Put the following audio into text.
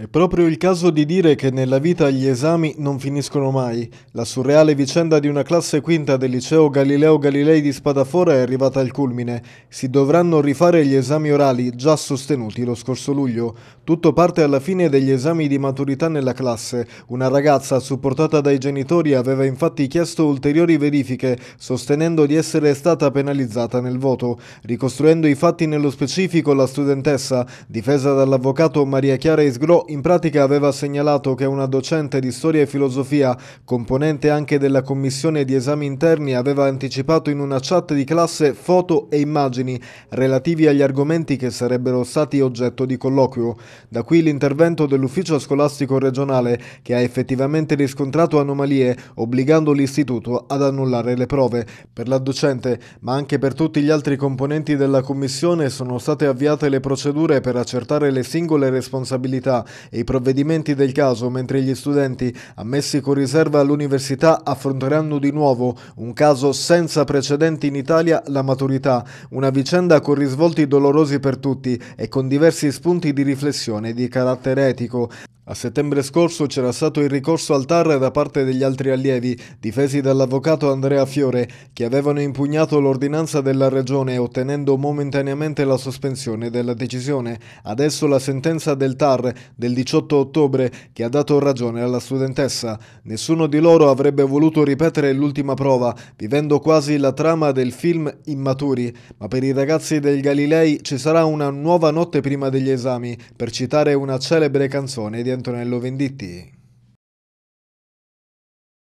È proprio il caso di dire che nella vita gli esami non finiscono mai. La surreale vicenda di una classe quinta del liceo Galileo Galilei di Spadafora è arrivata al culmine. Si dovranno rifare gli esami orali già sostenuti lo scorso luglio. Tutto parte alla fine degli esami di maturità nella classe. Una ragazza, supportata dai genitori, aveva infatti chiesto ulteriori verifiche, sostenendo di essere stata penalizzata nel voto. Ricostruendo i fatti nello specifico, la studentessa, difesa dall'avvocato Maria Chiara Isgro, in pratica aveva segnalato che una docente di storia e filosofia, componente anche della commissione di esami interni, aveva anticipato in una chat di classe foto e immagini relativi agli argomenti che sarebbero stati oggetto di colloquio. Da qui l'intervento dell'ufficio scolastico regionale che ha effettivamente riscontrato anomalie obbligando l'istituto ad annullare le prove. Per la docente, ma anche per tutti gli altri componenti della commissione sono state avviate le procedure per accertare le singole responsabilità e i provvedimenti del caso, mentre gli studenti ammessi con riserva all'università affronteranno di nuovo un caso senza precedenti in Italia, la maturità, una vicenda con risvolti dolorosi per tutti e con diversi spunti di riflessione di carattere etico. A settembre scorso c'era stato il ricorso al TAR da parte degli altri allievi, difesi dall'avvocato Andrea Fiore, che avevano impugnato l'ordinanza della Regione ottenendo momentaneamente la sospensione della decisione. Adesso la sentenza del TAR del 18 ottobre che ha dato ragione alla studentessa. Nessuno di loro avrebbe voluto ripetere l'ultima prova, vivendo quasi la trama del film Immaturi, ma per i ragazzi del Galilei ci sarà una nuova notte prima degli esami, per citare una celebre canzone di Andrea Antonello Venditti.